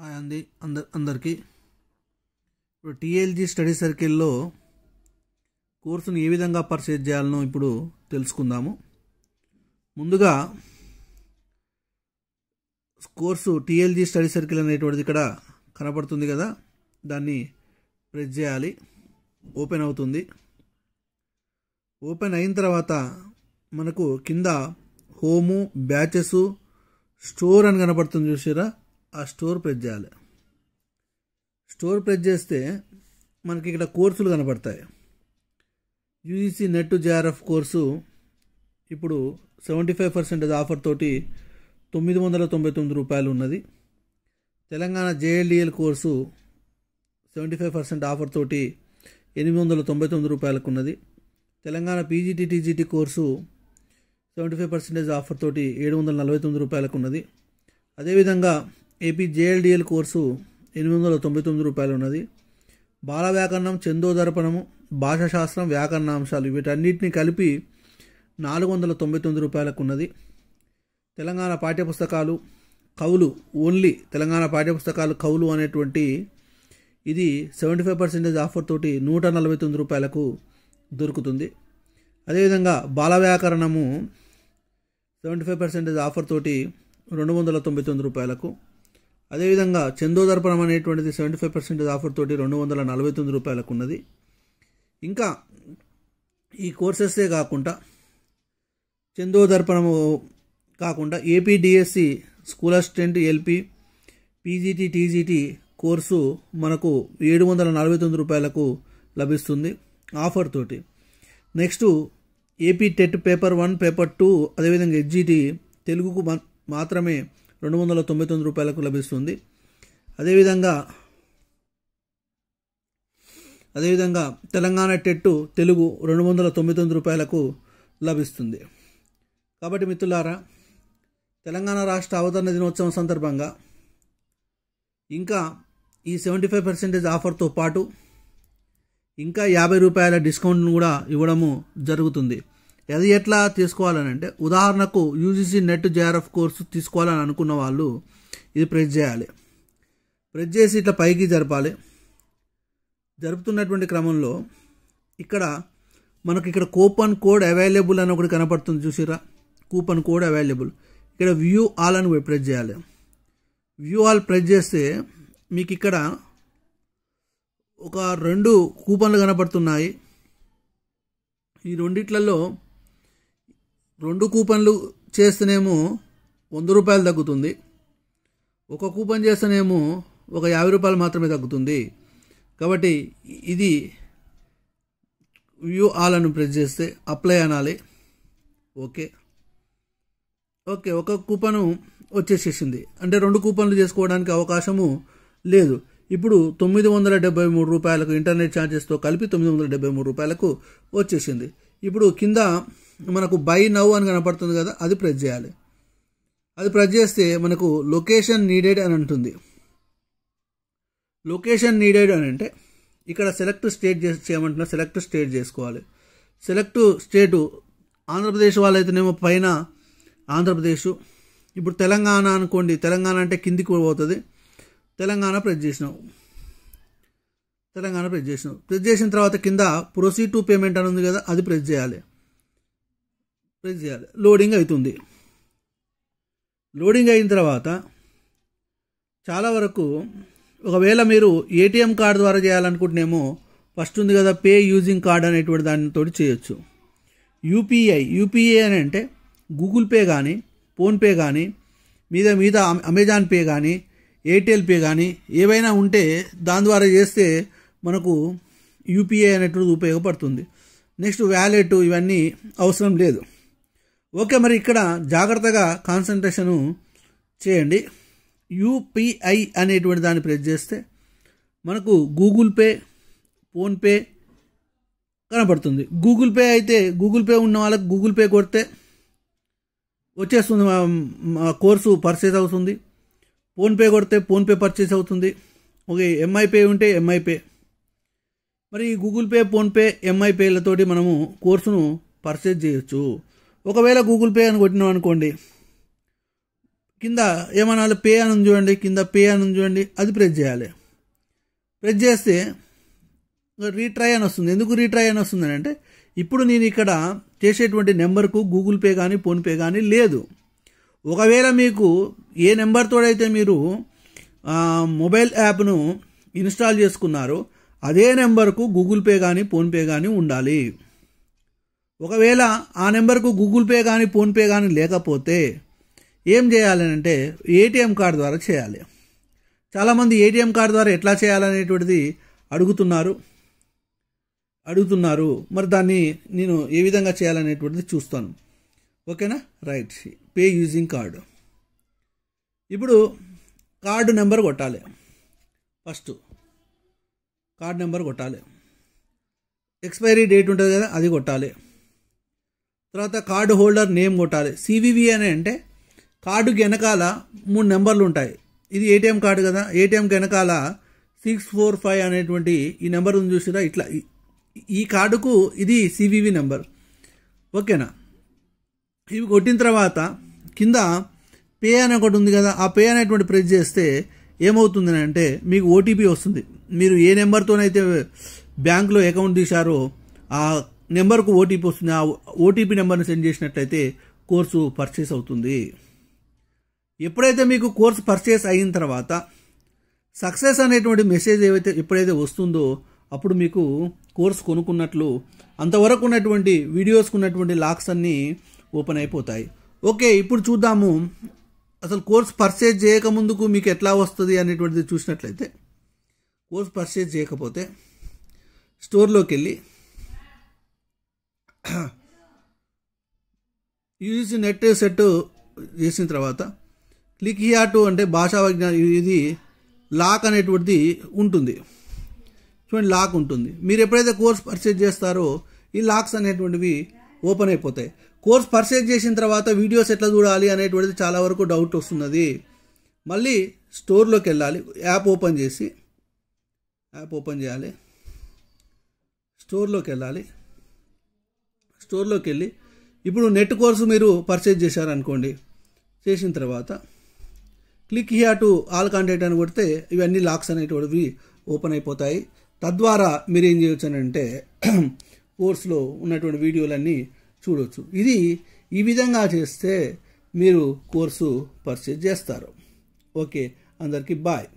hi అంది అందర్ అందరికీ ఇప్పుడు టీఎల్జీ స్టడీ సర్కిల్లో కోర్సును ఏ విధంగా పర్చేజ్ చేయాలనో ఇప్పుడు తెలుసుకుందాము ముందుగా కోర్సు టీఎల్జీ స్టడీ సర్కిల్ అనేటువంటిది ఇక్కడ కనపడుతుంది కదా దాన్ని ప్రెస్ చేయాలి ఓపెన్ అవుతుంది ఓపెన్ అయిన తర్వాత మనకు కింద హోము బ్యాచెస్ స్టోర్ అని కనపడుతుంది చూసారా ఆ స్టోర్ ప్రెస్ చేయాలి స్టోర్ ప్రెస్ చేస్తే మనకి ఇక్కడ కోర్సులు కనపడతాయి యూజీసీ నెట్ జేఆర్ఎఫ్ కోర్సు ఇప్పుడు సెవెంటీ ఫైవ్ పర్సెంటేజ్ ఆఫర్ తోటి తొమ్మిది వందల తొంభై తొమ్మిది రూపాయలు ఉన్నది Telangana JLDL course seventy five percent offer తోటి ఎనిమిది వందల తొంభై తొమ్మిది రూపాయలకు ఉన్నది Telangana PGT TGT course seventy five percentage offer తోటి ఏడు వందల నలభై తొమ్మిది రూపాయలకు ఉన్నది అదేవిధంగా ఏపీ జేఎల్డిఎల్ కోర్సు ఎనిమిది వందల తొంభై తొమ్మిది రూపాయలు ఉన్నది బాల వ్యాకరణం చందోదర్పణము భాషాశాస్త్రం వ్యాకరణాంశాలు వీటన్నిటిని కలిపి నాలుగు వందల తొంభై తొమ్మిది రూపాయలకు ఉన్నది తెలంగాణ పాఠ్యపుస్తకాలు కవులు ఓన్లీ తెలంగాణ పాఠ్యపుస్తకాలు కవులు అనేటువంటి ఇది సెవెంటీ ఫైవ్ పర్సెంటేజ్ ఆఫర్ తోటి నూట నలభై తొమ్మిది రూపాయలకు దొరుకుతుంది అదేవిధంగా Bala Vyakaranamu seventy five percentage offer తోటి రెండు వందల తొంభై తొమ్మిది రూపాయలకు అదేవిధంగా చందోదర్పణం అనేటువంటిది సెవెంటీ ఫైవ్ పర్సెంటేజ్ ఆఫర్ తోటి రెండు వందల నలభై తొమ్మిది రూపాయలకు ఉన్నది ఇంకా ఈ కోర్సెస్సే కాకుండా చందోదర్పణము కాకుండా APDSC school assistant LP PGT TGT course మనకు ఏడు వందల నలభై తొమ్మిది రూపాయలకు లభిస్తుంది ఆఫర్ తోటి next AP TET paper one paper two అదేవిధంగా హెచ్జిటి తెలుగుకు మాత్రమే రెండు వందల తొంభై తొమ్మిది రూపాయలకు లభిస్తుంది అదేవిధంగా అదేవిధంగా తెలంగాణ టెట్టు తెలుగు రెండు వందల తొమ్మిది తొమ్మిది రూపాయలకు లభిస్తుంది కాబట్టి మిత్రులారా తెలంగాణ రాష్ట్ర అవతరణ దినోత్సవం సందర్భంగా ఇంకా ఈ సెవెంటీ ఫైవ్ పర్సెంటేజ్ ఆఫర్తో పాటు ఇంకా యాభై రూపాయల డిస్కౌంట్ను కూడా ఇవ్వడము జరుగుతుంది అది ఎట్లా తీసుకోవాలని అంటే ఉదాహరణకు యూజీసీ నెట్ జేఆర్ఎఫ్ కోర్సు తీసుకోవాలని అనుకున్న వాళ్ళు ఇది ప్రెస్ చేయాలి ప్రెస్ చేసి ఇట్లా పైకి జరపాలి జరుపుతున్నటువంటి క్రమంలో ఇక్కడ మనకి ఇక్కడ కూపన్ కోడ్ అవైలబుల్ అని ఒకటి కనపడుతుంది చూసిరా కూపన్ కోడ్ అవైలబుల్ ఇక్కడ వ్యూ ఆల్ అని ప్రెస్ చేయాలి వ్యూ ఆల్ ప్రెస్ చేస్తే మీకు ఇక్కడ ఒక రెండు కూపన్లు కనపడుతున్నాయి ఈ రెండిట్లలో రెండు కూపన్లు చేస్తేనేమో వంద రూపాయలు తగ్గుతుంది ఒక కూపన్ చేస్తేనేమో ఒక యాభై రూపాయలు మాత్రమే తగ్గుతుంది కాబట్టి ఇది వ్యూ ఆల్ అని ప్రెస్ చేస్తే అప్లై అనాలి ఓకే ఓకే ఒక కూపను వచ్చేసేసింది అంటే రెండు కూపన్లు చేసుకోవడానికి అవకాశము లేదు ఇప్పుడు తొమ్మిది వందల డెబ్బై మూడు రూపాయలకు ఇంటర్నెట్ ఛార్జెస్తో కలిపి తొమ్మిది వందల డెబ్బై మూడు రూపాయలకు వచ్చేసింది ఇప్పుడు కింద మనకు బై నౌ అని కనపడుతుంది కదా అది ప్రెస్ చేయాలి అది ప్రెస్ చేస్తే మనకు లొకేషన్ నీడెడ్ అని అంటుంది లొకేషన్ నీడెడ్ అని అంటే ఇక్కడ సెలెక్ట్ స్టేట్ చేయమంటున్నా సెలెక్ట్ స్టేట్ చేసుకోవాలి సెలెక్ట్ స్టేటు ఆంధ్రప్రదేశ్ వాళ్ళైతేనేమో పైన ఆంధ్రప్రదేశ్ ఇప్పుడు తెలంగాణ అనుకోండి తెలంగాణ అంటే కిందికి పోతుంది తెలంగాణ ప్రెస్ చేసినావు తెలంగాణ ప్రెస్ చేసినావు ప్రెస్ చేసిన తర్వాత కింద ప్రొసీడ్ టు పేమెంట్ అని ఉంది కదా అది ప్రెస్ చేయాలి ప్రెస్ చేయాలి లోడింగ్ అవుతుంది లోడింగ్ అయిన తర్వాత చాలా వరకు ఒకవేళ మీరు ఏటీఎం కార్డు ద్వారా చేయాలనుకుంటున్నేమో ఫస్ట్ ఉంది కదా పే యూజింగ్ కార్డ్ అనేటువంటి దానితో చేయొచ్చు యూపీఐ యూపీఐ అని అంటే గూగుల్ పే కానీ ఫోన్పే కానీ మీద మీద అమెజాన్ పే కానీ ఎయిర్టెల్ పే కానీ ఏవైనా ఉంటే దాని ద్వారా చేస్తే మనకు యూపీఐ అనేటువంటిది ఉపయోగపడుతుంది నెక్స్ట్ వ్యాలెట్ ఇవన్నీ అవసరం లేదు ఓకే మరి ఇక్కడ జాగ్రత్తగా కాన్సన్ట్రేషను చేయండి యూపీఐ అనేటువంటి దాన్ని ప్రెస్ చేస్తే మనకు గూగుల్ పే ఫోన్పే కనబడుతుంది గూగుల్ పే అయితే గూగుల్ పే ఉన్న వాళ్ళకి గూగుల్ పే కొడితే వచ్చేస్తుంది మా కోర్సు పర్చేస్ అవుతుంది ఫోన్పే కొడితే ఫోన్పే పర్చేస్ అవుతుంది ఓకే ఎంఐ పే ఉంటే ఎంఐ పే మరి గూగుల్ పే ఫోన్పే ఎంఐ పేలతోటి మనము కోర్సును పర్చేజ్ చేయొచ్చు ఒకవేళ గూగుల్ పే అని కొట్టినాం అనుకోండి కింద ఏమన్నా పే అని చూడండి కింద పే అని చూడండి అది ప్రెస్ చేయాలి ప్రెస్ చేస్తే రీట్రై అని వస్తుంది ఎందుకు రీట్రై అని వస్తుంది అంటే ఇప్పుడు నేను ఇక్కడ చేసేటువంటి నెంబర్కు గూగుల్ పే కానీ ఫోన్పే కానీ లేదు ఒకవేళ మీకు ఏ నెంబర్తోడైతే మీరు మొబైల్ యాప్ను ఇన్స్టాల్ చేసుకున్నారో అదే నెంబర్కు గూగుల్ పే కానీ ఫోన్పే కానీ ఉండాలి ఒకవేళ ఆ నెంబర్కు గూగుల్ పే కానీ ఫోన్పే కానీ లేకపోతే ఏం చేయాలి అంటే ఏటీఎం కార్డు ద్వారా చేయాలి చాలామంది ఏటీఎం కార్డు ద్వారా ఎట్లా చేయాలనేటువంటిది అడుగుతున్నారు అడుగుతున్నారు మరి దాన్ని నేను ఏ విధంగా చేయాలనేటువంటిది చూస్తాను ఓకేనా రైట్ పే యూజింగ్ కార్డు ఇప్పుడు కార్డు నెంబర్ కొట్టాలి ఫస్ట్ కార్డు నెంబర్ కొట్టాలి ఎక్స్పైరీ డేట్ ఉంటుంది కదా అది కొట్టాలి తర్వాత కార్డు హోల్డర్ నేమ్ కొట్టాలి సివివి అని అంటే కార్డు వెనకాల మూడు నెంబర్లు ఉంటాయి ఇది ఏటీఎం కార్డు కదా ఏటీఎం వెనకాల సిక్స్ ఫోర్ ఫైవ్ అనేటువంటి ఈ నెంబర్ ఉంది చూసిరా ఇట్లా ఈ కార్డుకు ఇది సివివి నెంబర్ ఓకేనా ఇవి కొట్టిన తర్వాత కింద పే అని ఒకటి ఉంది కదా ఆ పే అనేటువంటి ప్రెస్ చేస్తే ఏమవుతుందని అంటే మీకు ఓటీపీ వస్తుంది మీరు ఏ నెంబర్తోనైతే బ్యాంకులో అకౌంట్ తీశారో ఆ నెంబర్కు ఓటీపీ వస్తుంది ఆ ఓటీపీ నెంబర్ను సెండ్ చేసినట్లయితే కోర్సు పర్చేస్ అవుతుంది ఎప్పుడైతే మీకు కోర్సు పర్చేస్ అయిన తర్వాత సక్సెస్ అనేటువంటి మెసేజ్ ఏవైతే ఎప్పుడైతే వస్తుందో అప్పుడు మీకు కోర్సు కొనుక్కున్నట్లు అంతవరకు ఉన్నటువంటి వీడియోస్కు ఉన్నటువంటి లాక్స్ అన్నీ ఓపెన్ అయిపోతాయి ఓకే ఇప్పుడు చూద్దాము అసలు కోర్స్ పర్చేజ్ చేయకముందుకు మీకు ఎట్లా వస్తుంది అనేటువంటిది చూసినట్లయితే కోర్స్ పర్చేజ్ చేయకపోతే స్టోర్లోకి వెళ్ళి ఈజ్ నెట్ సెట్ చేసిన తర్వాత క్లిక్ హియాటు అంటే భాషా విజ్ఞానం ఇది లాక్ అనేటువంటిది ఉంటుంది చూడండి లాక్ ఉంటుంది మీరు ఎప్పుడైతే కోర్స్ పర్చేజ్ చేస్తారో ఈ లాక్స్ అనేటువంటివి ఓపెన్ అయిపోతాయి కోర్స్ పర్చేజ్ చేసిన తర్వాత వీడియోస్ ఎట్లా చూడాలి అనేటువంటిది చాలా వరకు డౌట్ వస్తున్నది మళ్ళీ స్టోర్లోకి వెళ్ళాలి యాప్ ఓపెన్ చేసి యాప్ ఓపెన్ చేయాలి స్టోర్లోకి వెళ్ళాలి స్టోర్లోకి వెళ్ళి ఇప్పుడు నెట్ కోర్సు మీరు పర్చేజ్ చేశారనుకోండి చేసిన తర్వాత click here to all contact అని కొడితే ఇవన్నీ లాక్స్ అనేటువంటివి ఓపెన్ అయిపోతాయి తద్వారా మీరు ఏం చేయొచ్చు అని అంటే కోర్సులో ఉన్నటువంటి వీడియోలన్నీ చూడవచ్చు ఇది ఈ విధంగా చేస్తే మీరు కోర్సు పర్చేజ్ చేస్తారు ఓకే అందరికీ బాయ్